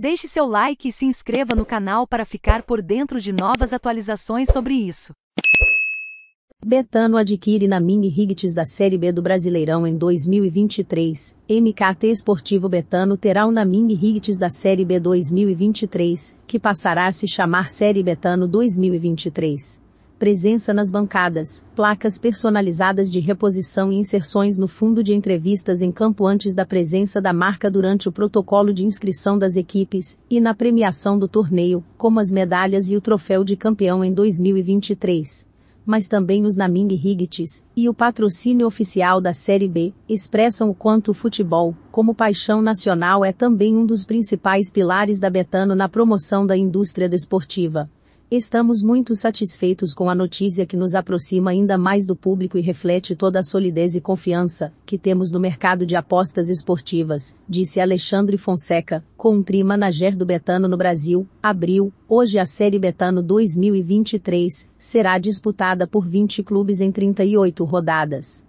Deixe seu like e se inscreva no canal para ficar por dentro de novas atualizações sobre isso. Betano adquire na Mini Rigits da Série B do Brasileirão em 2023. MKT Esportivo Betano terá o Naming Rigits da Série B 2023, que passará a se chamar Série Betano 2023 presença nas bancadas, placas personalizadas de reposição e inserções no fundo de entrevistas em campo antes da presença da marca durante o protocolo de inscrição das equipes e na premiação do torneio, como as medalhas e o troféu de campeão em 2023. Mas também os Naming Higgits e o patrocínio oficial da Série B expressam o quanto o futebol, como paixão nacional, é também um dos principais pilares da Betano na promoção da indústria desportiva. Estamos muito satisfeitos com a notícia que nos aproxima ainda mais do público e reflete toda a solidez e confiança que temos no mercado de apostas esportivas, disse Alexandre Fonseca, country manager do Betano no Brasil, abril, hoje a Série Betano 2023 será disputada por 20 clubes em 38 rodadas.